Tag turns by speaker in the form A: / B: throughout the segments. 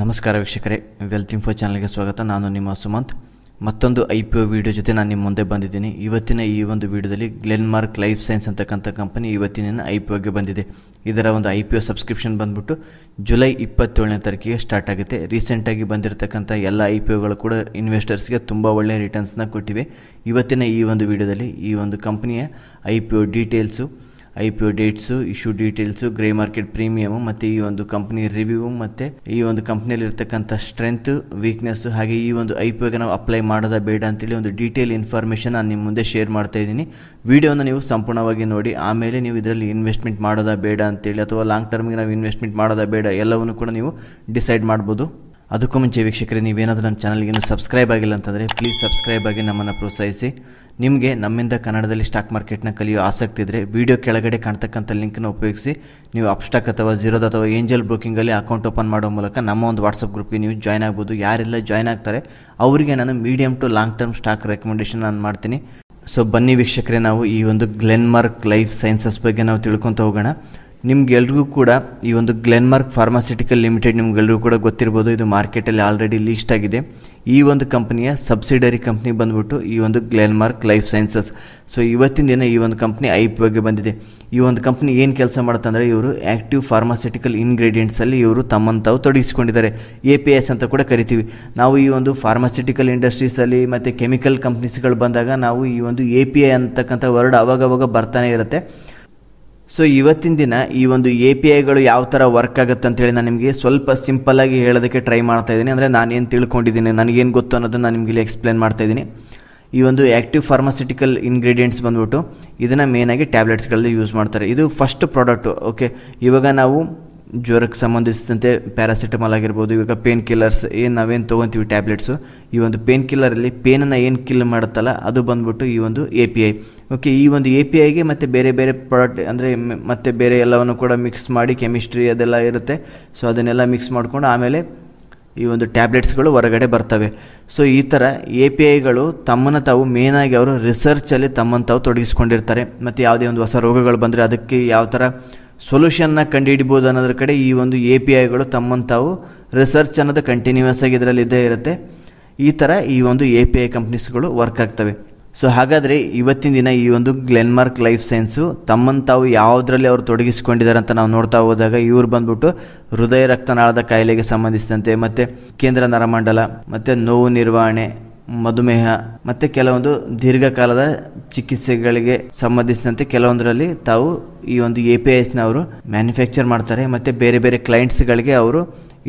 A: ನಮಸ್ಕಾರ ವೀಕ್ಷಕರೇ wealth info ಚಾನಲ್ಗೆ ಸ್ವಾಗತ ನಾನು ನಿಮ್ಮ ಸುಮಂತ್ ಮತ್ತೊಂದು ಐ ಪಿ ಒ ವಿಡಿಯೋ ಜೊತೆ ನಾನು ನಿಮ್ಮ ಮುಂದೆ ಬಂದಿದ್ದೀನಿ ಇವತ್ತಿನ ಈ ಒಂದು ವಿಡಿಯೋದಲ್ಲಿ ಗ್ಲೆನ್ಮಾರ್ಕ್ ಲೈಫ್ ಸೈನ್ಸ್ ಅಂತಕ್ಕಂಥ ಕಂಪನಿ ಇವತ್ತಿನ ಐ ಪಿ ಒಗೆ ಬಂದಿದೆ ಇದರ ಒಂದು ಐ ಪಿ ಒ ಸಬ್ಸ್ಕ್ರಿಪ್ಷನ್ ಬಂದ್ಬಿಟ್ಟು ಜುಲೈ ಇಪ್ಪತ್ತೇಳನೇ ತಾರೀಕಿಗೆ ಸ್ಟಾರ್ಟ್ ಆಗುತ್ತೆ ರೀಸೆಂಟಾಗಿ ಬಂದಿರತಕ್ಕಂಥ ಎಲ್ಲ ಐ ಪಿ ಒಗಳು ಕೂಡ ಇನ್ವೆಸ್ಟರ್ಸ್ಗೆ ತುಂಬ ಒಳ್ಳೆಯ ರಿಟರ್ನ್ಸ್ನ ಕೊಟ್ಟಿವೆ ಇವತ್ತಿನ ಈ ಒಂದು ವಿಡಿಯೋದಲ್ಲಿ ಈ ಒಂದು ಕಂಪನಿಯ I P O details I P O dates issue details grey market premium ಮತ್ತು ಈ ಒಂದು ಕಂಪ್ನಿ ರಿವ್ಯೂ ಮತ್ತು ಈ ಒಂದು ಕಂಪ್ನಿಯಲ್ಲಿ ಇರ್ತಕ್ಕಂಥ ಸ್ಟ್ರೆಂತ್ ವೀಕ್ನೆಸ್ಸು ಹಾಗೆ ಈ ಒಂದು ಐ ಪಿ ಒಗೆ ನಾವು ಅಪ್ಲೈ ಮಾಡೋದಾ ಬೇಡ ಅಂತೇಳಿ ಒಂದು ಡೀಟೇಲ್ ಇನ್ಫಾರ್ಮೇಷನ್ ನಾನು ನಿಮ್ಮ ಮುಂದೆ ಶೇರ್ ಮಾಡ್ತಾ ಇದ್ದೀನಿ ವಿಡಿಯೋನ ನೀವು ಸಂಪೂರ್ಣವಾಗಿ ನೋಡಿ ಆಮೇಲೆ ನೀವು ಇದರಲ್ಲಿ ಇನ್ವೆಸ್ಟ್ಮೆಂಟ್ ಮಾಡೋದಾ ಬೇಡ ಅಂತೇಳಿ ಅಥವಾ ಲಾಂಗ್ ಟರ್ಮಿಗೆ ನಾವು ಇನ್ವೆಸ್ಟ್ಮೆಂಟ್ ಮಾಡೋದಾ ಬೇಡ ಎಲ್ಲವನ್ನು ಕೂಡ ನೀವು ಡಿಸೈಡ್ ಮಾಡ್ಬೋದು ಅದಕ್ಕೂ ಮುಂಚೆ ವೀಕ್ಷಕರೇ ನೀವೇನಾದರೂ ನಮ್ಮ ಚಾನಲ್ಗೆ ಸಬ್ಸ್ಕ್ರೈಬ್ ಆಗಿಲ್ಲ ಅಂತಂದರೆ ಪ್ಲೀಸ್ ಸಬ್ಸ್ಕ್ರೈಬ್ ಆಗಿ ನಮ್ಮನ್ನು ಪ್ರೋತ್ಸಾಹಿಸಿ ನಿಮಗೆ ನಮ್ಮಿಂದ ಕನ್ನಡದಲ್ಲಿ ಸ್ಟಾಕ್ ಮಾರ್ಕೆಟ್ನ ಕಲಿಯೋ ಆಸಕ್ತಿ ಇದ್ದರೆ ವಿಡಿಯೋ ಕೆಳಗಡೆ ಕಾಣ್ತಕ್ಕಂಥ ಲಿಂಕ್ನ ಉಪಯೋಗಿಸಿ ನೀವು ಅಪ್ಸ್ಟಾಕ್ ಅಥವಾ ಜೀರೋದ ಅಥವಾ ಏಂಜಲ್ ಬ್ರೋಕಿಂಗಲ್ಲಿ ಅಕೌಂಟ್ ಓಪನ್ ಮಾಡೋ ಮೂಲಕ ನಮ್ಮ ಒಂದು ವಾಟ್ಸಪ್ ಗ್ರೂಪ್ಗೆ ನೀವು ಜಾಯ್ನ್ ಆಗ್ಬೋದು ಯಾರೆಲ್ಲ ಜಾಯ್ನ್ ಆಗ್ತಾರೆ ಅವರಿಗೆ ನಾನು medium to long term stock recommendation ನಾನು ಮಾಡ್ತೀನಿ ಸೊ ಬನ್ನಿ ವೀಕ್ಷಕರೇ ನಾವು ಈ ಒಂದು ಗ್ಲೆನ್ಮಾರ್ಕ್ ಲೈಫ್ ಸೈನ್ಸಸ್ ಬಗ್ಗೆ ನಾವು ತಿಳ್ಕೊತ ಹೋಗೋಣ ನಿಮ್ಗೆಲ್ರಿಗೂ ಕೂಡ ಈ ಒಂದು ಗ್ಲೆನ್ಮಾರ್ಕ್ ಫಾರ್ಮಾಸ್ಯೂಟಿಕಲ್ ಲಿಮಿಟೆಡ್ ನಿಮ್ಗೆಲ್ರಿಗೂ ಕೂಡ ಗೊತ್ತಿರ್ಬೋದು ಇದು ಮಾರ್ಕೆಟಲ್ಲಿ ಆಲ್ರೆಡಿ ಲೀಸ್ಟ್ ಆಗಿದೆ ಈ ಒಂದು ಕಂಪ್ನಿಯ ಸಬ್ಸಿಡರಿ ಕಂಪ್ನಿ ಬಂದ್ಬಿಟ್ಟು ಈ ಒಂದು ಗ್ಲೆನ್ಮಾರ್ಕ್ ಲೈಫ್ ಸೈನ್ಸಸ್ ಸೊ ಇವತ್ತಿನ ದಿನ ಈ ಒಂದು ಕಂಪ್ನಿ ಐ ಪಿ ಒಗೆ ಬಂದಿದೆ ಈ ಒಂದು ಕಂಪ್ನಿ ಏನು ಕೆಲಸ ಮಾಡುತ್ತಂದರೆ ಇವರು ಆ್ಯಕ್ಟಿವ್ ಫಾರ್ಮಾಸ್ಯೂಟಿಕಲ್ ಇಂಗ್ರೀಡಿಯೆಂಟ್ಸಲ್ಲಿ ಇವರು ತಮ್ಮನ್ನು ತಾವು ತೊಡಗಿಸಿಕೊಂಡಿದ್ದಾರೆ ಎ ಪಿ ಎಸ್ ಅಂತ ಕೂಡ ಕರಿತೀವಿ ನಾವು ಈ ಒಂದು ಫಾರ್ಮಾಸ್ಯುಟಿಕಲ್ ಇಂಡಸ್ಟ್ರೀಸಲ್ಲಿ ಮತ್ತು ಕೆಮಿಕಲ್ ಕಂಪ್ನೀಸ್ಗಳು ಬಂದಾಗ ನಾವು ಈ ಒಂದು ಎ ಪಿ ಐ ಅಂತಕ್ಕಂಥ ವರ್ಡ್ ಅವಾಗವಾಗ ಬರ್ತಾನೆ ಇರುತ್ತೆ ಸೊ ಇವತ್ತಿನ ದಿನ ಈ ಒಂದು ಎ ಪಿ ಐಗಳು ಯಾವ ಥರ ವರ್ಕ್ ಆಗುತ್ತೆ ಅಂತೇಳಿ ನಾನು ನಿಮಗೆ ಸ್ವಲ್ಪ ಸಿಂಪಲ್ಲಾಗಿ ಹೇಳೋದಕ್ಕೆ ಟ್ರೈ ಮಾಡ್ತಾ ಇದ್ದೀನಿ ಅಂದರೆ ನಾನೇನು ತಿಳ್ಕೊಂಡಿದ್ದೀನಿ ನನಗೇನು ಗೊತ್ತು ಅನ್ನೋದನ್ನು ನಾನು ನಿಮಗೆ ಇಲ್ಲಿ ಎಕ್ಸ್ಪ್ಲೇನ್ ಮಾಡ್ತಾ ಇದ್ದೀನಿ ಈ ಒಂದು ಆ್ಯಕ್ಟಿವ್ ಫಾರ್ಮಾಸ್ಯುಟಿಕಲ್ ಇಂಗ್ರೀಡಿಯೆಂಟ್ಸ್ ಬಂದ್ಬಿಟ್ಟು ಇದನ್ನು ಮೇನಾಗಿ ಟ್ಯಾಬ್ಲೆಟ್ಸ್ಗಳಲ್ಲಿ ಯೂಸ್ ಮಾಡ್ತಾರೆ ಇದು ಫಸ್ಟ್ ಪ್ರಾಡಕ್ಟು ಓಕೆ ಇವಾಗ ನಾವು ಜ್ವರಕ್ಕೆ ಸಂಬಂಧಿಸಿದಂತೆ ಪ್ಯಾರಾಸಿಟಮಾಲ್ ಆಗಿರ್ಬೋದು ಇವಾಗ ಪೇನ್ ಕಿಲ್ಲರ್ಸ್ ಏನು ನಾವೇನು ತೊಗೊತೀವಿ ಟ್ಯಾಬ್ಲೆಟ್ಸು ಈ ಒಂದು ಪೇನ್ ಕಿಲ್ಲರಲ್ಲಿ ಪೇನನ್ನು ಏನು ಕಿಲ್ ಮಾಡುತ್ತಲ್ಲ ಅದು ಬಂದ್ಬಿಟ್ಟು ಈ ಒಂದು ಎ ಪಿ ಐ ಓಕೆ ಈ ಒಂದು ಎ ಪಿ ಐಗೆ ಮತ್ತು ಬೇರೆ ಬೇರೆ ಪ್ರಾಡಕ್ಟ್ ಅಂದರೆ ಮತ್ತೆ ಬೇರೆ ಎಲ್ಲವನ್ನು ಕೂಡ ಮಿಕ್ಸ್ ಮಾಡಿ ಕೆಮಿಸ್ಟ್ರಿ ಅದೆಲ್ಲ ಇರುತ್ತೆ ಸೊ ಅದನ್ನೆಲ್ಲ ಮಿಕ್ಸ್ ಮಾಡಿಕೊಂಡು ಆಮೇಲೆ ಈ ಒಂದು ಟ್ಯಾಬ್ಲೆಟ್ಸ್ಗಳು ಹೊರಗಡೆ ಬರ್ತವೆ ಸೊ ಈ ಥರ ಎ ಪಿ ಐಗಳು ತಮ್ಮನ್ನು ತಾವು ಮೇನಾಗಿ ಅವರು ರಿಸರ್ಚಲ್ಲಿ ತಮ್ಮನ್ನು ತಾವು ತೊಡಗಿಸ್ಕೊಂಡಿರ್ತಾರೆ ಮತ್ತು ಯಾವುದೇ ಒಂದು ಹೊಸ ರೋಗಗಳು ಬಂದರೆ ಅದಕ್ಕೆ ಯಾವ ಥರ ಸೊಲ್ಯೂಷನ್ನ ಕಂಡುಹಿಡಿಬೋದು ಅನ್ನೋದ್ರ ಕಡೆ ಈ ಒಂದು ಎ ಪಿ ಐಗಳು ತಮ್ಮನ್ನು ತಾವು ರಿಸರ್ಚ್ ಅನ್ನೋದು ಕಂಟಿನ್ಯೂಯಸ್ ಆಗಿ ಇದರಲ್ಲಿ ಇದ್ದೇ ಇರುತ್ತೆ ಈ ಥರ ಈ ಒಂದು ಎ ಪಿ ಐ ಕಂಪ್ನೀಸ್ಗಳು ವರ್ಕ್ ಆಗ್ತವೆ ಸೊ ಹಾಗಾದರೆ ಇವತ್ತಿನ ದಿನ ಈ ಒಂದು ಗ್ಲೆನ್ಮಾರ್ಕ್ ಲೈಫ್ ಸೈನ್ಸು ತಮ್ಮನ್ನು ತಾವು ಯಾವುದರಲ್ಲಿ ಅವರು ತೊಡಗಿಸಿಕೊಂಡಿದ್ದಾರೆ ಅಂತ ನಾವು ನೋಡ್ತಾ ಹೋದಾಗ ಇವರು ಬಂದ್ಬಿಟ್ಟು ಹೃದಯ ರಕ್ತನಾಳದ ಕಾಯಿಲೆಗೆ ಸಂಬಂಧಿಸಿದಂತೆ ಮತ್ತು ಕೇಂದ್ರ ನರಮಂಡಲ ಮತ್ತು ನೋವು ನಿರ್ವಹಣೆ ಮಧುಮೇಹ ಮತ್ತೆ ಕೆಲವೊಂದು ದೀರ್ಘಕಾಲದ ಚಿಕಿತ್ಸೆಗಳಿಗೆ ಸಂಬಂಧಿಸಿದಂತೆ ಕೆಲವೊಂದರಲ್ಲಿ ತಾವು ಈ ಒಂದು ಎ ಪಿ ಐಸ್ನ ಅವರು ಮ್ಯಾನುಫ್ಯಾಕ್ಚರ್ ಮಾಡ್ತಾರೆ ಮತ್ತು ಬೇರೆ ಬೇರೆ ಕ್ಲೈಂಟ್ಸ್ಗಳಿಗೆ ಅವರು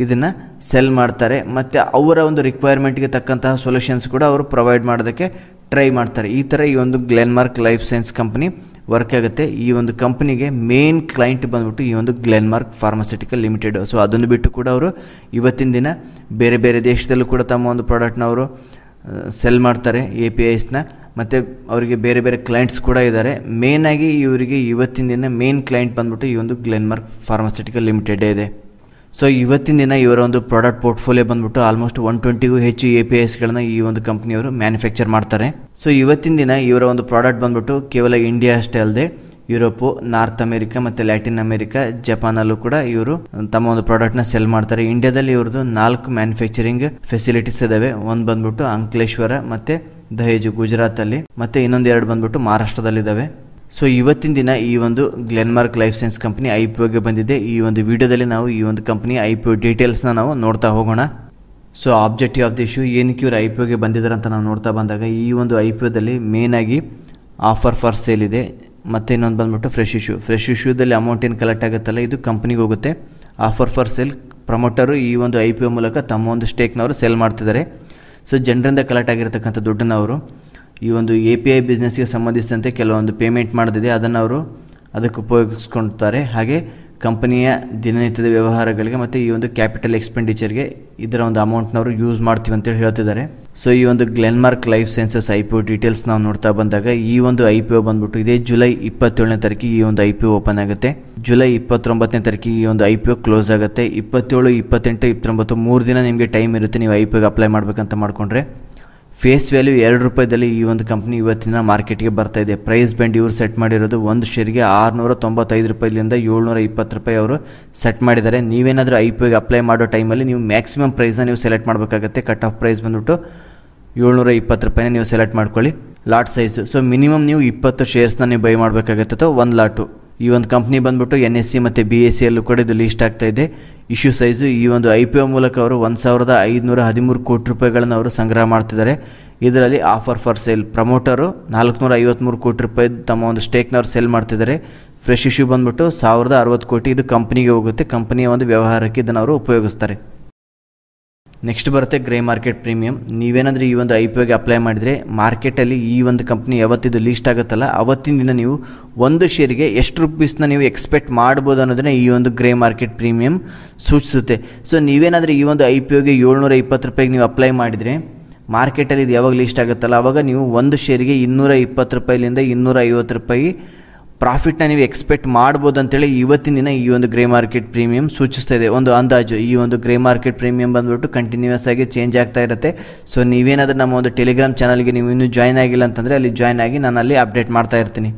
A: ಇದನ್ನು ಸೆಲ್ ಮಾಡ್ತಾರೆ ಮತ್ತು ಅವರ ಒಂದು ರಿಕ್ವೈರ್ಮೆಂಟ್ಗೆ ತಕ್ಕಂತಹ ಸೊಲ್ಯೂಷನ್ಸ್ ಕೂಡ ಅವರು ಪ್ರೊವೈಡ್ ಮಾಡೋದಕ್ಕೆ ಟ್ರೈ ಮಾಡ್ತಾರೆ ಈ ಥರ ಈ ಒಂದು Glenmark life science company work ಆಗುತ್ತೆ ಈ ಒಂದು ಕಂಪ್ನಿಗೆ ಮೇನ್ ಕ್ಲೈಂಟ್ ಬಂದ್ಬಿಟ್ಟು ಈ ಒಂದು ಗ್ಲೆನ್ಮಾರ್ಕ್ ಫಾರ್ಮಾಸ್ಯೂಟಿಕಲ್ ಲಿಮಿಟೆಡ್ ಸೊ ಅದನ್ನು ಬಿಟ್ಟು ಕೂಡ ಅವರು ಇವತ್ತಿನ ದಿನ ಬೇರೆ ಬೇರೆ ದೇಶದಲ್ಲೂ ಕೂಡ ತಮ್ಮ ಒಂದು ಪ್ರಾಡಕ್ಟ್ನವರು ಅವರು ಸೆಲ್ ಮಾಡ್ತಾರೆ ಎ ಪಿ ಐಸ್ನ ಮತ್ತು ಅವರಿಗೆ ಬೇರೆ ಬೇರೆ ಕ್ಲೈಂಟ್ಸ್ ಕೂಡ ಇದ್ದಾರೆ ಮೇಯ್ನಾಗಿ ಇವರಿಗೆ ಇವತ್ತಿನ ದಿನ ಮೇನ್ ಕ್ಲೈಂಟ್ ಬಂದ್ಬಿಟ್ಟು ಈ ಒಂದು ಗ್ಲೆನ್ಮಾರ್ಕ್ ಫಾರ್ಮಾಸ್ಯೂಟಿಕಲ್ ಲಿಮಿಟೆಡೇ ಇದೆ ಸೊ ಇವತ್ತಿನ ದಿನ ಇವರ ಒಂದು ಪ್ರಾಡಕ್ಟ್ ಪೋರ್ಟ್ಫೋಲಿಯೋ ಬಂದ್ಬಿಟ್ಟು ಆಲ್ಮೋಸ್ಟ್ ಒನ್ ಟ್ವೆಂಟಿಗೂ ಹೆಚ್ಚು ಎ ಪಿ ಐಸ್ಗಳನ್ನ ಈ ಒಂದು ಕಂಪ್ನಿಯವರು ಮ್ಯಾನುಫ್ಯಾಕ್ಚರ್ ಮಾಡ್ತಾರೆ ಸೊ ಇವತ್ತಿನ ದಿನ ಇವರ ಒಂದು ಪ್ರಾಡಕ್ಟ್ ಬಂದ್ಬಿಟ್ಟು ಕೇವಲ ಇಂಡಿಯಾ ಅಷ್ಟೇ ಅಲ್ಲದೆ ಯುರೋಪು ನಾರ್ತ್ ಅಮೆರಿಕ ಮತ್ತೆ ಲ್ಯಾಟಿನ್ ಅಮೆರಿಕ ಜಪಾನಲ್ಲೂ ಕೂಡ ಇವರು ತಮ್ಮ ಒಂದು ಪ್ರಾಡಕ್ಟ್ ನ ಸೆಲ್ ಮಾಡ್ತಾರೆ ಇಂಡಿಯಾದಲ್ಲಿ ಇವ್ರದ್ದು ನಾಲ್ಕು ಮ್ಯಾನುಫ್ಯಾಕ್ಚರಿಂಗ್ ಫೆಸಿಲಿಟೀಸ್ ಇದಾವೆ ಒಂದು ಬಂದ್ಬಿಟ್ಟು ಅಂಕಲೇಶ್ವರ ಮತ್ತೆ ದಹೇಜ್ ಅಲ್ಲಿ ಮತ್ತೆ ಇನ್ನೊಂದು ಎರಡು ಬಂದ್ಬಿಟ್ಟು ಇದಾವೆ ಸೊ ಇವತ್ತಿನ ದಿನ ಈ ಒಂದು Glenmark life science company I P ಒಗೆ ಬಂದಿದೆ ಈ ಒಂದು ವಿಡಿಯೋದಲ್ಲಿ ನಾವು ಈ ಒಂದು ಕಂಪ್ನಿ ಐ ಪಿ ಒ ನಾವು ನೋಡ್ತಾ ಹೋಗೋಣ so objective of the issue ಏನಕ್ಕೆ ಇವರು ಐ ಪಿ ಒಗೆ ಬಂದಿದ್ದಾರೆ ಅಂತ ನಾವು ನೋಡ್ತಾ ಬಂದಾಗ ಈ ಒಂದು ಐ ಪಿ ಒದಲ್ಲಿ ಆಗಿ ಆಫರ್ ಫಾರ್ ಸೇಲ್ ಇದೆ ಮತ್ತು ಇನ್ನೊಂದು ಬಂದ್ಬಿಟ್ಟು ಫ್ರೆಶ್ ಇಶ್ಯೂ ಫ್ರೆಶ್ ಇಶ್ಯೂದಲ್ಲಿ ಅಮೌಂಟ್ ಏನು ಕಲೆಕ್ಟ್ ಆಗುತ್ತಲ್ಲ ಇದು ಕಂಪ್ನಿಗೆ ಹೋಗುತ್ತೆ ಆಫರ್ ಫಾರ್ ಸೇಲ್ ಪ್ರಮೋಟರು ಈ ಒಂದು ಐ ಪಿ ಒ ಮೂಲಕ ತಮ್ಮ ಒಂದು ಸ್ಟೇಕ್ನವರು ಸೇಲ್ ಮಾಡ್ತಿದ್ದಾರೆ ಸೊ ಜನರಿಂದ ಕಲೆಕ್ಟ್ ಆಗಿರತಕ್ಕಂಥ ದುಡ್ಡನ್ನು ಅವರು ಈ ಒಂದು ಎ ಪಿ ಐ ಬಿಸ್ನೆಸ್ಗೆ ಸಂಬಂಧಿಸಿದಂತೆ ಕೆಲವೊಂದು ಪೇಮೆಂಟ್ ಮಾಡಿದೆ ಅದನ್ನು ಅವರು ಅದಕ್ಕೆ ಉಪಯೋಗಿಸ್ಕೊಳ್ತಾರೆ ಹಾಗೆ ಕಂಪನಿಯ ದಿನನಿತ್ಯದ ವ್ಯವಹಾರಗಳಿಗೆ ಮತ್ತು ಈ ಒಂದು ಕ್ಯಾಪಿಟಲ್ ಎಕ್ಸ್ಪೆಂಡಿಚರ್ಗೆ ಇದರ ಒಂದು ಅಮೌಂಟ್ನವರು ಯೂಸ್ ಮಾಡ್ತೀವಿ ಅಂತೇಳಿ ಹೇಳ್ತಿದ್ದಾರೆ ಸೊ ಈ ಒಂದು Glenmark life sciences I P O details ನಾವು ನೋಡ್ತಾ ಬಂದಾಗ ಈ ಒಂದು ಐ ಪಿ ಒ ಬಂದ್ಬಿಟ್ಟು ಇದೇ ಜುಲೈ ಇಪ್ಪತ್ತೇಳನೇ ತಾರೀಕಿಗೆ ಈ ಒಂದು ಐ ಪಿ ಒ ಓಪನ್ ಆಗುತ್ತೆ ಜುಲೈ ಇಪ್ಪತ್ತೊಂಬತ್ತನೇ ತಾರೀಕಿಗೆ ಈ ಒಂದು ಐ ಪಿ ಒ ಕ್ಲೋಸ್ ಆಗುತ್ತೆ ಇಪ್ಪತ್ತೇಳು ಇಪ್ಪತ್ತೆಂಟು ಇಪ್ಪತ್ತೊಂಬತ್ತು ಮೂರು ದಿನ ನಿಮಗೆ ಟೈಮ್ ಇರುತ್ತೆ ನೀವು ಐ ಪಿ ಒಗೆ ಅಪ್ಲೈ ಮಾಡಬೇಕಂತ ಮಾಡಿಕೊಂಡ್ರೆ ಫೇಸ್ ವ್ಯಾಲ್ಯೂ ಎರಡು ರೂಪಾಯಿದಲ್ಲಿ ಈ ಒಂದು ಕಂಪ್ನಿ ಇವತ್ತಿನ ಮಾರ್ಕೆಟ್ಗೆ ಬರ್ತಾ ಇದೆ ಪ್ರೈಸ್ ಬ್ಯಾಂಡ್ ಇವರು ಸೆಟ್ ಮಾಡಿರೋದು ಒಂದು ಶೇರ್ಗೆ ಆರುನೂರ ತೊಂಬತ್ತೈದು ರೂಪಾಯಿಲಿಂದ ಏಳ್ನೂರ ಇಪ್ಪತ್ತು ರೂಪಾಯಿ ಅವರು ಸೆಟ್ ಮಾಡಿದ್ದಾರೆ ನೀವೇನಾದರೂ ಐ ಪಿ ಅಪ್ಲೈ ಮಾಡೋ ಟೈಮಲ್ಲಿ ನೀವು ಮ್ಯಾಕ್ಸಿಮಮ್ ಪ್ರೈಸ್ನ ನೀವು ಸೆಲೆಕ್ಟ್ ಮಾಡಬೇಕಾಗತ್ತೆ ಕಟ್ ಆಫ್ ಪ್ರೈಸ್ ಬಂದುಬಿಟ್ಟು ಏಳ್ನೂರ ಇಪ್ಪತ್ತು ರೂಪಾಯಿನ ನೀವು ಸೆಲೆಕ್ಟ್ ಮಾಡ್ಕೊಳ್ಳಿ ಲಾಟ್ ಸೈಜು ಸೊ ಮಿನಿಮಮ್ ನೀವು ಇಪ್ಪತ್ತು ಶೇರ್ಸ್ನ ನೀವು ಬೈ ಮಾಡಬೇಕಾಗತ್ತೆ ಅಥವಾ ಒಂದು ಲಾಟು ಈ ಒಂದು ಕಂಪ್ನಿ ಬಂದ್ಬಿಟ್ಟು ಎನ್ ಎಸ್ ಸಿ ಮತ್ತು ಬಿ ಎಸ್ ಸಿಯಲ್ಲೂ ಕೂಡ ಇದು ಲೀಸ್ಟ್ ಆಗ್ತಾ ಇದೆ ಇಶ್ಯೂ ಸೈಜು ಈ ಒಂದು ಐ ಪಿ ಒ ಮೂಲಕ ಅವರು ಒಂದು ಸಾವಿರದ ಐದುನೂರ ಹದಿಮೂರು ಕೋಟಿ ರೂಪಾಯಿಗಳನ್ನು ಅವರು ಸಂಗ್ರಹ ಮಾಡ್ತಿದ್ದಾರೆ ಇದರಲ್ಲಿ ಆಫರ್ ಫಾರ್ ಸೇಲ್ ಪ್ರಮೋಟರು ನಾಲ್ಕುನೂರ ಐವತ್ತ್ಮೂರು ಕೋಟಿ ರೂಪಾಯಿ ತಮ್ಮ ಒಂದು ಅವರು ಸೇಲ್ ಮಾಡ್ತಿದ್ದಾರೆ ಫ್ರೆಶ್ ಇಶ್ಯೂ ಬಂದ್ಬಿಟ್ಟು ಸಾವಿರದ ಅರವತ್ತು ಕೋಟಿ ಇದು ಕಂಪ್ನಿಗೆ ಹೋಗುತ್ತೆ ಕಂಪ್ನಿಯ ಒಂದು ವ್ಯವಹಾರಕ್ಕೆ ಇದನ್ನು ಅವರು ಉಪಯೋಗಿಸ್ತಾರೆ ನೆಕ್ಸ್ಟ್ ಬರುತ್ತೆ ಗ್ರೇ ಮಾರ್ಕೆಟ್ ಪ್ರೀಮಿಯಂ ನೀವೇನಾದರೂ ಈ ಒಂದು ಐ ಪಿ ಒಗೆ ಅಪ್ಲೈ ಮಾಡಿದರೆ ಮಾರ್ಕೆಟಲ್ಲಿ ಈ ಒಂದು ಕಂಪ್ನಿ ಯಾವತ್ತಿದು ಲೀಸ್ಟ್ ಆಗುತ್ತಲ್ಲ ಅವತ್ತಿನ ದಿನ ನೀವು ಒಂದು ಶೇರಿಗೆ ಎಷ್ಟು ರುಪೀಸ್ನ ನೀವು ಎಕ್ಸ್ಪೆಕ್ಟ್ ಮಾಡ್ಬೋದು ಅನ್ನೋದನ್ನ ಈ ಒಂದು ಗ್ರೇ ಮಾರ್ಕೆಟ್ ಪ್ರೀಮಿಯಂ ಸೂಚಿಸುತ್ತೆ ಸೊ ನೀವೇನಾದರೂ ಈ ಒಂದು ಐ ಪಿ ಓಗೆ ಏಳ್ನೂರ ಇಪ್ಪತ್ತು ರೂಪಾಯಿಗೆ ನೀವು ಅಪ್ಲೈ ಮಾಡಿದರೆ ಮಾರ್ಕೆಟಲ್ಲಿ ಇದು ಯಾವಾಗ ಲೀಸ್ಟ್ ಆಗುತ್ತಲ್ಲ ಅವಾಗ ನೀವು ಒಂದು ಶೇರಿಗೆ ಇನ್ನೂರ ಇಪ್ಪತ್ತು ರೂಪಾಯಿಲಿಂದ ಇನ್ನೂರ ಐವತ್ತು ರೂಪಾಯಿ ಪ್ರಾಫಿಟ್ನ ನೀವು ಎಕ್ಸ್ಪೆಕ್ಟ್ ಮಾಡ್ಬೋದು ಅಂತೇಳಿ ಇವತ್ತಿನ ದಿನ ಈ ಒಂದು ಗ್ರೇ ಮಾರ್ಕೆಟ್ ಪ್ರೀಮಿಯಂ ಸೂಚಿಸ್ತಾ ಇದೆ ಒಂದು ಅಂದಾಜು ಈ ಒಂದು ಗ್ರೇ ಮಾರ್ಕೆಟ್ ಪ್ರೀಮಿಯಂ ಬಂದ್ಬಿಟ್ಟು ಕಂಟಿನ್ಯೂಸ್ ಆಗಿ ಚೇಂಜ್ ಆಗ್ತಾ ಇರುತ್ತೆ ಸೊ ನೀವೇನಾದರೂ ನಮ್ಮ ಒಂದು ಟೆಲಿಗ್ರಾಮ್ ಚಾನಲ್ಗೆ ನೀವು ಇನ್ನೂ ಜಾಯ್ನ್ ಆಗಿಲ್ಲ ಅಂತಂದರೆ ಅಲ್ಲಿ ಜಾಯ್ನ್ ಆಗಿ ನಾನು ಅಲ್ಲಿ ಅಪ್ಡೇಟ್ ಮಾಡ್ತಾ ಇರ್ತೀನಿ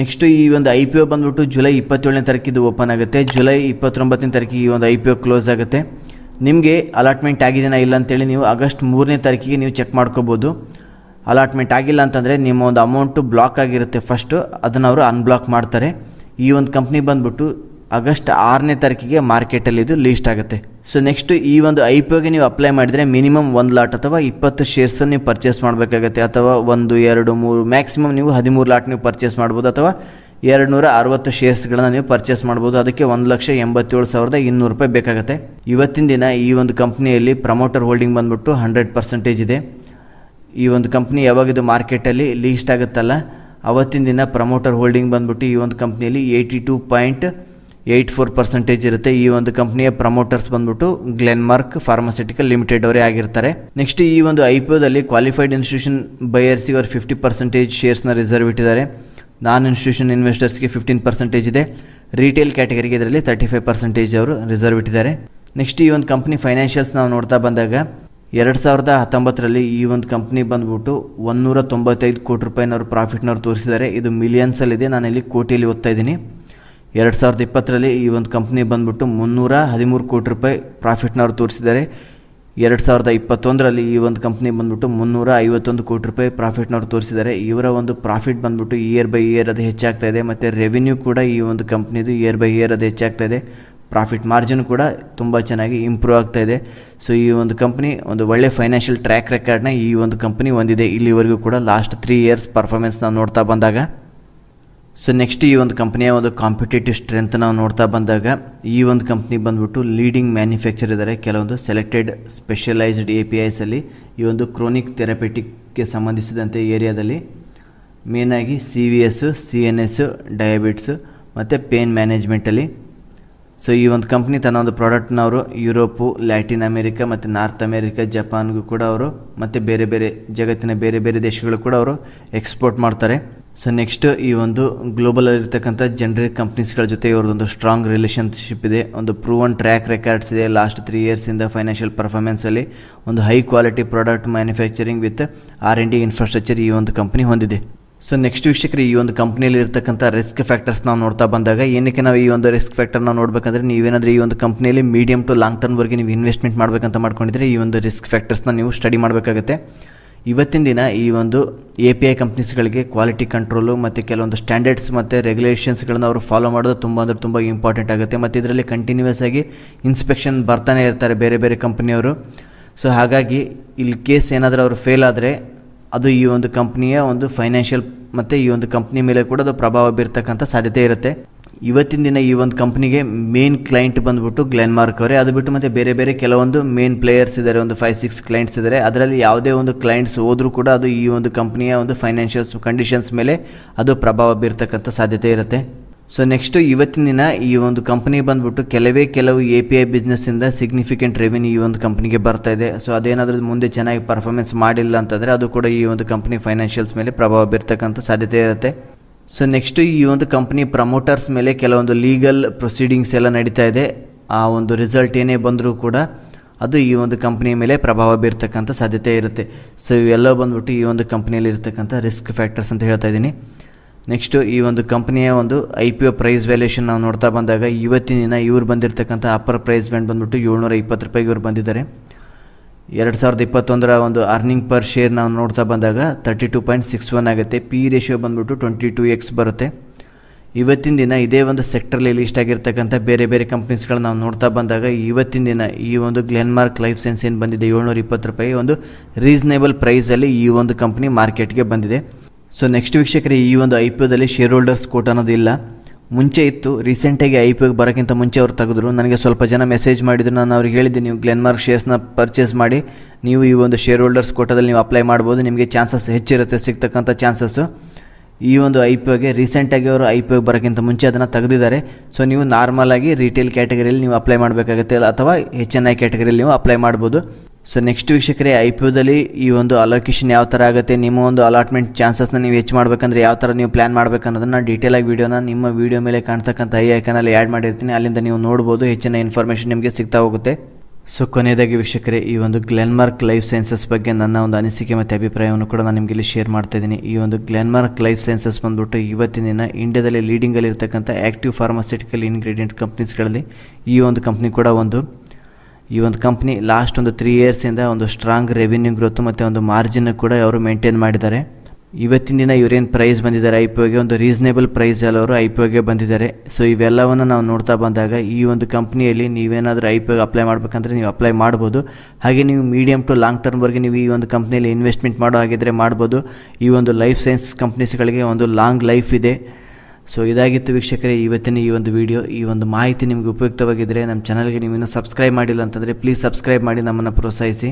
A: ನೆಕ್ಸ್ಟು ಈ ಒಂದು ಐ ಪಿ ಒ ಬಂದ್ಬಿಟ್ಟು ಜುಲೈ ಇಪ್ಪತ್ತೇಳನೇ ತಾರೀಕಿದು ಓಪನ್ ಆಗುತ್ತೆ ಜುಲೈ ಇಪ್ಪತ್ತೊಂಬತ್ತನೇ ತಾರೀಕಿಗೆ ಈ ಒಂದು ಐ ಪಿ ಒ ಕ್ಲೋಸ್ ಆಗುತ್ತೆ ನಿಮಗೆ ಅಲಾಟ್ಮೆಂಟ್ ಆಗಿದೆಯಾ ಇಲ್ಲ ಅಂತೇಳಿ ನೀವು ಆಗಸ್ಟ್ ಮೂರನೇ ತಾರೀಕಿಗೆ ನೀವು ಚೆಕ್ ಮಾಡ್ಕೋಬೋದು ಅಲಾಟ್ಮೆಂಟ್ ಆಗಿಲ್ಲ ಅಂತಂದರೆ ನಿಮ್ಮ ಒಂದು ಅಮೌಂಟು ಬ್ಲಾಕ್ ಆಗಿರುತ್ತೆ ಫಸ್ಟು ಅದನ್ನು ಅವರು ಅನ್ಬ್ಲಾಕ್ ಮಾಡ್ತಾರೆ ಈ ಒಂದು ಕಂಪ್ನಿ ಬಂದುಬಿಟ್ಟು ಆಗಸ್ಟ್ ಆರನೇ ತಾರೀಕಿಗೆ ಮಾರ್ಕೆಟಲ್ಲಿ ಇದು ಲೀಸ್ಟ್ ಆಗುತ್ತೆ ಸೊ ನೆಕ್ಸ್ಟ್ ಈ ಒಂದು ಐ ಪಿ ಒಗೆ ನೀವು ಅಪ್ಲೈ ಮಾಡಿದರೆ ಮಿನಿಮಮ್ ಒಂದು ಲಾಟ್ ಅಥವಾ ಇಪ್ಪತ್ತು ಶೇರ್ಸನ್ನು ನೀವು ಪರ್ಚೇಸ್ ಮಾಡಬೇಕಾಗತ್ತೆ ಅಥವಾ ಒಂದು ಎರಡು ಮೂರು ಮ್ಯಾಕ್ಸಿಮಮ್ ನೀವು ಹದಿಮೂರು ಲಾಟ್ ನೀವು ಪರ್ಚೇಸ್ ಮಾಡ್ಬೋದು ಅಥವಾ ಎರಡು ನೂರ ಅರವತ್ತು ಶೇರ್ಸ್ಗಳನ್ನು ನೀವು ಪರ್ಚೇಸ್ ಮಾಡ್ಬೋದು ಅದಕ್ಕೆ ಒಂದು ಲಕ್ಷ ಎಂಬತ್ತೇಳು ಸಾವಿರದ ಇನ್ನೂರು ರೂಪಾಯಿ ಬೇಕಾಗುತ್ತೆ ಇವತ್ತಿನ ದಿನ ಈ ಒಂದು ಕಂಪ್ನಿಯಲ್ಲಿ ಪ್ರಮೋಟರ್ ಹೋಲ್ಡಿಂಗ್ ಬಂದ್ಬಿಟ್ಟು ಹಂಡ್ರೆಡ್ ಪರ್ಸೆಂಟೇಜ್ ಇದೆ ಈ ಒಂದು ಕಂಪ್ನಿ ಮಾರ್ಕೆಟ್ ಮಾರ್ಕೆಟಲ್ಲಿ ಲೀಸ್ಟ್ ಆಗುತ್ತಲ್ಲ ಅವತ್ತಿನ ದಿನ ಪ್ರಮೋಟರ್ ಹೋಲ್ಡಿಂಗ್ ಬಂದ್ಬಿಟ್ಟು ಈ ಒಂದು ಕಂಪ್ನಿಯಲ್ಲಿ eighty two point eight four percentage ಇರುತ್ತೆ ಈ ಒಂದು ಕಂಪ್ನಿಯ ಪ್ರಮೋಟರ್ಸ್ ಬಂದ್ಬಿಟ್ಟು ಗ್ಲೆನ್ಮಾರ್ಕ್ ಫಾರ್ಮಾಸ್ಯೂಟಿಕಲ್ ಲಿಮಿಟೆಡ್ ಅವರೇ ಆಗಿರ್ತಾರೆ ನೆಕ್ಸ್ಟ್ ಈ ಒಂದು ಐ ಪಿ ಓದಲ್ಲಿ ಕ್ವಾಲಿಫೈಡ್ ಇನ್ಸ್ಟಿಟ್ಯೂಷನ್ ಬೈಯರ್ಸಿಗೆ ಅವರು ಫಿಫ್ಟಿ ಪರ್ಸೆಂಟೇಜ್ ಶೇರ್ಸ್ನ ರಿಸರ್ವ್ ಇಟ್ಟಿದ್ದಾರೆ ನಾನ್ ಇನ್ಸ್ಟಿಟ್ಯೂಷನ್ ಇನ್ವೆಸ್ಟರ್ಸ್ಗೆ ಫಿಫ್ಟೀನ್ ಪರ್ಸೆಂಟೇಜ್ ಇದೆ ರಿಟೇಲ್ ಕ್ಯಾಟಗರಿಗೆ ಇದರಲ್ಲಿ ತರ್ಟಿ ಫೈವ್ ಪರ್ಸೆಂಟೇಜ್ ಅವರು ರಿಸರ್ವ್ ಇಟ್ಟಿದ್ದಾರೆ ನೆಕ್ಸ್ಟ್ ಈ ಒಂದು ಕಂಪ್ನಿ ಫೈನಾನ್ಷಿಯಲ್ಸ್ ನಾವು ನೋಡ್ತಾ ಬಂದಾಗ ಎರಡು ಸಾವಿರದ ಹತ್ತೊಂಬತ್ತರಲ್ಲಿ ಈ ಒಂದು ಕಂಪ್ನಿ ಬಂದ್ಬಿಟ್ಟು ಒಂದೂರ ತೊಂಬತ್ತೈದು ಕೋಟಿ ರೂಪಾಯಿನವ್ರು ಪ್ರಾಫಿಟ್ನವ್ರು ತೋರಿಸಿದ್ದಾರೆ ಇದು ಮಿಲಿಯನ್ಸಲ್ಲಿದೆ ನಾನಿಲ್ಲಿ ಕೋಟಿಯಲ್ಲಿ ಓದ್ತಾ ಇದ್ದೀನಿ ಎರಡು ಸಾವಿರದ ಇಪ್ಪತ್ತರಲ್ಲಿ ಈ ಒಂದು ಕಂಪ್ನಿ ಬಂದ್ಬಿಟ್ಟು ಮುನ್ನೂರ ಹದಿಮೂರು ಕೋಟಿ ರೂಪಾಯಿ ಪ್ರಾಫಿಟ್ನವ್ರು ತೋರಿಸಿದ್ದಾರೆ ಎರಡು ಸಾವಿರದ ಇಪ್ಪತ್ತೊಂದರಲ್ಲಿ ಈ ಒಂದು ಕಂಪ್ನಿ ಬಂದ್ಬಿಟ್ಟು ಮುನ್ನೂರ ಐವತ್ತೊಂದು ಕೋಟಿ ರೂಪಾಯಿ ಪ್ರಾಫಿಟ್ನವ್ರು ತೋರಿಸಿದ್ದಾರೆ ಇವರ ಒಂದು ಪ್ರಾಫಿಟ್ ಬಂದ್ಬಿಟ್ಟು ಇಯರ್ ಬೈ ಇಯರ್ ಅದು ಹೆಚ್ಚಾಗ್ತಾ ಇದೆ ಮತ್ತು ರೆವಿನ್ಯೂ ಕೂಡ ಈ ಒಂದು ಕಂಪ್ನಿದು ಇಯರ್ ಬೈ ಇಯರ್ ಅದು ಹೆಚ್ಚಾಗ್ತಾ ಇದೆ ಪ್ರಾಫಿಟ್ ಮಾರ್ಜಿನ್ ಕೂಡ ತುಂಬ ಚೆನ್ನಾಗಿ ಇಂಪ್ರೂವ್ ಆಗ್ತಾ ಇದೆ ಸೊ ಈ ಒಂದು ಕಂಪ್ನಿ ಒಂದು ಒಳ್ಳೆ ಫೈನಾನ್ಷಿಯಲ್ ಟ್ರ್ಯಾಕ್ ರೆಕಾರ್ಡ್ನ ಈ ಒಂದು ಕಂಪ್ನಿ ಹೊಂದಿದೆ ಇಲ್ಲಿವರೆಗೂ ಕೂಡ ಲಾಸ್ಟ್ ತ್ರೀ ಇಯರ್ಸ್ ಪರ್ಫಾರ್ಮೆನ್ಸ್ ನಾವು ನೋಡ್ತಾ ಬಂದಾಗ ಸೊ ನೆಕ್ಸ್ಟ್ ಈ ಒಂದು ಕಂಪ್ನಿಯ ಒಂದು ಕಾಂಪಿಟೇಟಿವ್ ಸ್ಟ್ರೆಂತ್ ನಾವು ನೋಡ್ತಾ ಬಂದಾಗ ಈ ಒಂದು ಕಂಪ್ನಿ ಬಂದ್ಬಿಟ್ಟು ಲೀಡಿಂಗ್ ಮ್ಯಾನುಫ್ಯಾಕ್ಚರ್ ಇದ್ದಾರೆ ಕೆಲವೊಂದು ಸೆಲೆಕ್ಟೆಡ್ ಸ್ಪೆಷಲೈಸ್ಡ್ ಎ ಪಿ ಐಸಲ್ಲಿ ಈ ಒಂದು ಕ್ರೋನಿಕ್ ಥೆರಪೆಟಿಕ್ಗೆ ಸಂಬಂಧಿಸಿದಂತೆ ಏರಿಯಾದಲ್ಲಿ ಮೇನಾಗಿ C V S C N S diabetes ಮತ್ತು ಪೇನ್ ಮ್ಯಾನೇಜ್ಮೆಂಟಲ್ಲಿ ಸೊ ಈ ಒಂದು ಕಂಪ್ನಿ ತನ್ನ ಒಂದು ಪ್ರಾಡಕ್ಟ್ನ ಅವರು ಯುರೋಪು ಲ್ಯಾಟಿನ್ ಅಮೇರಿಕಾ ಮತ್ತು ನಾರ್ತ್ ಅಮೇರಿಕಾ ಜಪಾನ್ಗೂ ಕೂಡ ಅವರು ಮತ್ತು ಬೇರೆ ಬೇರೆ ಜಗತ್ತಿನ ಬೇರೆ ಬೇರೆ ದೇಶಗಳು ಕೂಡ ಅವರು ಎಕ್ಸ್ಪೋರ್ಟ್ ಮಾಡ್ತಾರೆ ಸೊ ನೆಕ್ಸ್ಟ್ ಈ ಒಂದು ಗ್ಲೋಬಲಲ್ಲಿರ್ತಕ್ಕಂಥ ಜನರಿಕ್ ಕಂಪ್ನೀಸ್ಗಳ ಜೊತೆ ಇವ್ರದ್ದೊಂದು ಸ್ಟ್ರಾಂಗ್ ರಿಲೇಷನ್ಶಿಪ್ ಇದೆ ಒಂದು ಪ್ರೂವನ್ ಟ್ರ್ಯಾಕ್ ರೆಕಾರ್ಡ್ಸ್ ಇದೆ ಲಾಸ್ಟ್ ತ್ರೀ ಇಯರ್ಸಿಂದ ಫೈನಾನ್ಷಿಯಲ್ ಪರ್ಫಾರ್ಮೆನ್ಸಲ್ಲಿ ಒಂದು high quality product manufacturing with R N infrastructure ಈ ಒಂದು ಕಂಪ್ನಿ ಹೊಂದಿದೆ ಸೊ ನೆಕ್ಸ್ಟ್ ವೀಕ್ಷಕರು ಈ ಒಂದು ಕಂಪ್ನಿಯಲ್ಲಿ ಇರ್ತಕ್ಕಂಥ ರಿಸ್ಕ್ ಫ್ಯಾಕ್ಟರ್ಸ್ ನಾವು ನೋಡ್ತಾ ಬಂದಾಗ ಏನಕ್ಕೆ ನಾವು ಈ ಒಂದು ರಿಸ್ಕ್ ಫ್ಯಾಕ್ಟರ್ ನಾವು ನೋಡಬೇಕಂದ್ರೆ ನೀವೇನಾದರೂ ಈ ಒಂದು ಕಂಪ್ನಿಯಲ್ಲಿ ಮೀಡಿಯಂ ಟು ಲಾಂಗ್ ಟರ್ಮ್ವರೆಗೆ ನೀವು ಇನ್ವೆಸ್ಟ್ಮೆಂಟ್ ಮಾಡಬೇಕಂತ ಮಾಡ್ಕೊಂಡಿದ್ರೆ ಈ ಒಂದು ರಿಸ್ಕ್ ಫ್ಯಾಕ್ಟರ್ಸ್ನ ನೀವು ಸ್ಟಡಿ ಮಾಡಬೇಕಾಗುತ್ತೆ ಇವತ್ತಿನ ದಿನ ಈ ಒಂದು ಎ ಪಿ ಐ ಕಂಪ್ನೀಸ್ಗಳಿಗೆ ಕ್ವಾಲಿಟಿ ಕಂಟ್ರೋಲು ಮತ್ತು ಕೆಲವೊಂದು ಸ್ಟ್ಯಾಂಡರ್ಡ್ಸ್ ಮತ್ತು ರೆಗ್ಯುಲೇಷನ್ಸ್ಗಳನ್ನು ಅವರು ಫಾಲೋ ಮಾಡೋದು ತುಂಬ ಅಂದರೆ ತುಂಬ ಇಂಪಾರ್ಟೆಂಟ್ ಆಗುತ್ತೆ ಮತ್ತು ಇದರಲ್ಲಿ ಕಂಟಿನ್ಯೂಸ್ ಆಗಿ ಇನ್ಸ್ಪೆಕ್ಷನ್ ಬರ್ತಾನೆ ಇರ್ತಾರೆ ಬೇರೆ ಬೇರೆ ಕಂಪ್ನಿಯವರು ಸೊ ಹಾಗಾಗಿ ಇಲ್ಲಿ ಕೇಸ್ ಏನಾದರೂ ಅವರು ಫೇಲ್ ಆದರೆ ಅದು ಈ ಒಂದು ಕಂಪ್ನಿಯ ಒಂದು ಫೈನಾನ್ಷಿಯಲ್ ಮತ್ತು ಈ ಒಂದು ಕಂಪ್ನಿ ಮೇಲೆ ಕೂಡ ಅದು ಪ್ರಭಾವ ಬೀರ್ತಕ್ಕಂಥ ಸಾಧ್ಯತೆ ಇರುತ್ತೆ ಇವತ್ತಿನ ದಿನ ಈ ಒಂದು ಕಂಪ್ನಿಗೆ ಮೇನ್ ಕ್ಲೈಂಟ್ ಗ್ಲೆನ್ ಮಾರ್ಕ್ ಅವರೇ ಅದು ಬಿಟ್ಟು ಮತ್ತು ಬೇರೆ ಬೇರೆ ಕೆಲವೊಂದು ಮೇನ್ ಪ್ಲೇಯರ್ಸ್ ಇದ್ದಾರೆ ಒಂದು ಫೈವ್ ಸಿಕ್ಸ್ ಕ್ಲೈಂಟ್ಸ್ ಇದ್ದಾರೆ ಅದರಲ್ಲಿ ಯಾವುದೇ ಒಂದು ಕ್ಲೈಂಟ್ಸ್ ಹೋದರೂ ಕೂಡ ಅದು ಈ ಒಂದು ಕಂಪ್ನಿಯ ಒಂದು ಫೈನಾನ್ಷಿಯಲ್ಸ್ ಕಂಡೀಷನ್ಸ್ ಮೇಲೆ ಅದು ಪ್ರಭಾವ ಬೀರ್ತಕ್ಕಂಥ ಸಾಧ್ಯತೆ ಇರುತ್ತೆ ಸೊ ನೆಕ್ಸ್ಟು ಇವತ್ತಿನ ದಿನ ಈ ಒಂದು ಕಂಪನಿ ಬಂದ್ಬಿಟ್ಟು ಕೆಲವೇ ಕೆಲವು ಎ ಪಿ ಐ ಬಿಸ್ನೆಸ್ಸಿಂದ ಸಿಗ್ನಿಫಿಕೆಂಟ್ ರೆವಿನ್ಯೂ ಈ ಒಂದು ಕಂಪ್ನಿಗೆ ಬರ್ತಾ ಇದೆ ಸೊ ಅದೇನಾದರೂ ಮುಂದೆ ಚೆನ್ನಾಗಿ ಪರ್ಫಾರ್ಮೆನ್ಸ್ ಮಾಡಿಲ್ಲ ಅಂತಂದರೆ ಅದು ಕೂಡ ಈ ಒಂದು ಕಂಪ್ನಿ ಫೈನಾನ್ಷಿಯಲ್ಸ್ ಮೇಲೆ ಪ್ರಭಾವ ಬೀರ್ತಕ್ಕಂಥ ಸಾಧ್ಯತೆ ಇರುತ್ತೆ ಸೊ ನೆಕ್ಸ್ಟು ಈ ಒಂದು ಕಂಪ್ನಿ ಪ್ರಮೋಟರ್ಸ್ ಮೇಲೆ ಕೆಲವೊಂದು ಲೀಗಲ್ ಪ್ರೊಸೀಡಿಂಗ್ಸ್ ಎಲ್ಲ ನಡೀತಾ ಇದೆ ಆ ಒಂದು ರಿಸಲ್ಟ್ ಏನೇ ಬಂದರೂ ಕೂಡ ಅದು ಈ ಒಂದು ಕಂಪ್ನಿಯ ಮೇಲೆ ಪ್ರಭಾವ ಬೀರ್ತಕ್ಕಂಥ ಸಾಧ್ಯತೆ ಇರುತ್ತೆ ಸೊ ಇವೆಲ್ಲ ಬಂದ್ಬಿಟ್ಟು ಈ ಒಂದು ಕಂಪ್ನಿಯಲ್ಲಿ ಇರ್ತಕ್ಕಂಥ ರಿಸ್ಕ್ ಫ್ಯಾಕ್ಟರ್ಸ್ ಅಂತ ಹೇಳ್ತಾ ಇದ್ದೀನಿ ನೆಕ್ಸ್ಟು ಈ ಒಂದು ಕಂಪ್ನಿಯ ಒಂದು I P O price valuation ನಾವು ನೋಡ್ತಾ ಬಂದಾಗ ಇವತ್ತಿನ ದಿನ ಇವ್ರು ಬಂದಿರತಕ್ಕಂಥ ಅಪ್ಪರ್ ಪ್ರೈಸ್ ಬ್ಯಾಂಡ್ ಬಂದ್ಬಿಟ್ಟು ಏಳ್ನೂರ ಇಪ್ಪತ್ತು ರೂಪಾಯಿಗೆ ಇವ್ರು ಬಂದಿದ್ದಾರೆ ಎರಡು ಸಾವಿರದ ಇಪ್ಪತ್ತೊಂದರ ಒಂದು ಅರ್ನಿಂಗ್ ಪರ್ ಶೇರ್ ನಾವು ನೋಡ್ತಾ ಬಂದಾಗ thirty two point six one ಆಗುತ್ತೆ ಪಿ ರೇಷಿಯೋ ಬಂದ್ಬಿಟ್ಟು ಟ್ವೆಂಟಿ ಟು ಎಕ್ಸ್ ಬರುತ್ತೆ ಇವತ್ತಿನ ದಿನ ಇದೇ ಒಂದು ಸೆಕ್ಟರ್ಲಿ ಲಿಸ್ಟ್ ಆಗಿರ್ತಕ್ಕಂಥ ಬೇರೆ ಬೇರೆ ಕಂಪ್ನೀಸ್ಗಳನ್ನ ನಾವು ನೋಡ್ತಾ ಬಂದಾಗ ಇವತ್ತಿನ ದಿನ ಈ ಒಂದು ಗ್ಲೆನ್ಮಾರ್ಕ್ ಲೈಫ್ ಸೈನ್ಸ್ ಏನು ಬಂದಿದೆ ಏಳ್ನೂರ ಇಪ್ಪತ್ತು ರೂಪಾಯಿ ಒಂದು ರೀಸ್ನೇಬಲ್ ಪ್ರೈಸಲ್ಲಿ ಈ ಒಂದು ಕಂಪ್ನಿ ಮಾರ್ಕೆಟ್ಗೆ ಬಂದಿದೆ ಸೊ ನೆಕ್ಸ್ಟ್ ವೀಕ್ಷಕರೇ ಈ ಒಂದು ಐ ಪಿ ಒದಲ್ಲಿ ಶೇರ್ ಹೋಲ್ಡರ್ಸ್ ಕೋಟ್ ಅನ್ನೋದು ಇಲ್ಲ ಮುಂಚೆ ಇತ್ತು ರೀಸೆಂಟಾಗಿ ಐ ಪಿ ಒಗೆ ಬರೋಕ್ಕಿಂತ ಮುಂಚೆ ಅವ್ರು ತೆಗೆದ್ರು ನನಗೆ ಸ್ವಲ್ಪ ಜನ ಮೆಸೇಜ್ ಮಾಡಿದ್ರು ನಾನು ಅವ್ರಿಗೆ ಹೇಳಿದ್ದೆ ನೀವು ಗ್ಲೆನ್ಮಾರ್ಕ್ ಶೇರ್ಸ್ನ ಪರ್ಚೇಸ್ ಮಾಡಿ ನೀವು ಈ ಒಂದು ಶೇರ್ ಹೋಲ್ಡರ್ಸ್ ಕೋಟದಲ್ಲಿ ನೀವು ಅಪ್ಲೈ ಮಾಡ್ಬೋದು ನಿಮಗೆ ಚಾನ್ಸಸ್ ಹೆಚ್ಚಿರುತ್ತೆ ಸಿಗ್ತಕ್ಕಂಥ ಚಾನ್ಸಸ್ಸು ಈ ಒಂದು ಐ ಪಿ ಒಗೆ ರೀಸೆಂಟಾಗಿ ಅವರು ಐ ಪಿ ಒಗೆ ಬರೋಕ್ಕಿಂತ ಮುಂಚೆ ಅದನ್ನು ತೆಗೆದಿದ್ದಾರೆ ಸೊ ನೀವು ನಾರ್ಮಲಾಗಿ ರಿಟೇಲ್ ಕ್ಯಾಟಗರಿಯಲ್ಲಿ ನೀವು ಅಪ್ಲೈ ಮಾಡಬೇಕಾಗುತ್ತೆ ಅಥವಾ ಎಚ್ ಎನ್ ಐ ಕ್ಯಾಟಗರಿಯಲ್ಲಿ ನೀವು ಅಪ್ಲೈ ಮಾಡ್ಬೋದು ಸೊ ನೆಕ್ಸ್ಟ್ ವೀಕ್ಷಕರೇ ಐ ಪಿ ಓದಲ್ಲಿ ಈ ಒಂದು ಅಲೋಕೇಶನ್ ಯಾವ ಥರ ಆಗುತ್ತೆ ನಿಮ್ಮ ಒಂದು ಅಲಾಟ್ಮೆಂಟ್ ಚಾನ್ಸಸ್ನ ನೀವು ಹೆಚ್ಚು ಮಾಡಬೇಕಂದ್ರೆ ಯಾವ ಥರ ನೀವು ಪ್ಲ್ಯಾನ್ ಮಾಡಬೇಕನ್ನೋದನ್ನು ಆಗಿ ವೀಡಿಯೋನ ನಿಮ್ಮ ವೀಡಿಯೋ ಮೇಲೆ ಕಾಣ್ತಕ್ಕಂಥ ಐ ಐಕನಲ್ಲಿ ಆ್ಯಡ್ ಮಾಡಿರ್ತೀನಿ ಅಲ್ಲಿಂದ ನೀವು ನೋಡ್ಬೋದು ಹೆಚ್ಚಿನ ಇನ್ಫಾರ್ಮೇಷನ್ ನಿಮಗೆ ಸಿಗ್ತಾ ಹೋಗುತ್ತೆ ಸೊ ಕೊನೆಯದಾಗಿ ವೀಕ್ಷಕರೇ ಈ ಒಂದು ಗ್ಲೆನ್ಮಾರ್ಕ್ ಲೈಫ್ ಸೈನ್ಸಸ್ ಬಗ್ಗೆ ನನ್ನ ಒಂದು ಅನಿಸಿಕೆ ಮತ್ತು ಅಭಿಪ್ರಾಯವನ್ನು ಕೂಡ ನಾನು ನಿಮಗೆ ಇಲ್ಲಿ ಶೇರ್ ಮಾಡ್ತಾ ಇದ್ದೀನಿ ಈ ಒಂದು ಗ್ಲೆನ್ಮಾರ್ಕ್ ಲೈಫ್ ಸೈನ್ಸಸ್ ಬಂದ್ಬಿಟ್ಟು ಇವತ್ತಿನ ದಿನ ಇಂಡಿಯಾದಲ್ಲಿ ಲೀಡಿಂಗಲ್ಲಿರ್ತಕ್ಕಂಥ ಆ್ಯಕ್ಟಿವ್ ಫಾರ್ಮಾಸ್ಯೂಟಿಕಲ್ ಇಂಗ್ರೀಡಿಯೆಂಟ್ ಕಂಪ್ನೀಸ್ಗಳಲ್ಲಿ ಈ ಒಂದು ಕಂಪ್ನಿ ಕೂಡ ಒಂದು ಈ ಒಂದು ಕಂಪ್ನಿ ಲಾಸ್ಟ್ ಒಂದು ತ್ರೀ ಇಯರ್ಸಿಂದ ಒಂದು ಸ್ಟ್ರಾಂಗ್ ರೆವಿನ್ಯೂ ಗ್ರೋತ್ ಮತ್ತು ಒಂದು ಮಾರ್ಜಿನ್ ಕೂಡ ಅವರು ಮೇಂಟೈನ್ ಮಾಡಿದ್ದಾರೆ ಇವತ್ತಿನ ದಿನ ಇವರೇನು ಪ್ರೈಸ್ ಬಂದಿದ್ದಾರೆ ಐ ಪಿ ಒಗೆ ಒಂದು ರೀಸನೇಬಲ್ ಪ್ರೈಸಲ್ಲಿ ಅವರು ಐ ಪಿ ಒಗೆ ಬಂದಿದ್ದಾರೆ ಸೊ ಇವೆಲ್ಲವನ್ನು ನಾವು ನೋಡ್ತಾ ಬಂದಾಗ ಈ ಒಂದು ಕಂಪ್ನಿಯಲ್ಲಿ ನೀವೇನಾದರೂ ಐ ಪಿ ಒಗೆ ಅಪ್ಲೈ ಮಾಡಬೇಕಂದ್ರೆ ನೀವು ಅಪ್ಲೈ ಮಾಡ್ಬೋದು ಹಾಗೆ ನೀವು ಮೀಡಿಯಮ್ ಟು ಲಾಂಗ್ ಟರ್ಮ್ವರೆಗೆ ನೀವು ಈ ಒಂದು ಕಂಪ್ನಿಯಲ್ಲಿ ಇನ್ವೆಸ್ಟ್ಮೆಂಟ್ ಮಾಡೋ ಹಾಗಿದ್ರೆ ಮಾಡ್ಬೋದು ಈ ಒಂದು ಲೈಫ್ ಸೈನ್ಸ್ ಕಂಪ್ನೀಸ್ಗಳಿಗೆ ಒಂದು ಲಾಂಗ್ ಲೈಫ್ ಇದೆ ಸೊ ಇದಾಗಿತ್ತು ವೀಕ್ಷಕರೇ ಇವತ್ತಿನ ಈ ಒಂದು ವಿಡಿಯೋ ಈ ಒಂದು ಮಾಹಿತಿ ನಿಮಗೆ ಉಪಯುಕ್ತವಾಗಿದ್ದರೆ ನಮ್ಮ ಚಾನಲ್ಗೆ ನೀವು ಇನ್ನೂ ಸಬ್ಸ್ಕ್ರೈಬ್ ಮಾಡಿಲ್ಲ ಅಂತಂದರೆ ಪ್ಲೀಸ್ ಸಬ್ಸ್ಕ್ರೈಬ್ ಮಾಡಿ ನಮ್ಮನ್ನು ಪ್ರೋತ್ಸಾಹಿಸಿ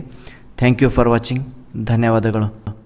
A: ಥ್ಯಾಂಕ್ ಯು ಫಾರ್ ವಾಚಿಂಗ್ ಧನ್ಯವಾದಗಳು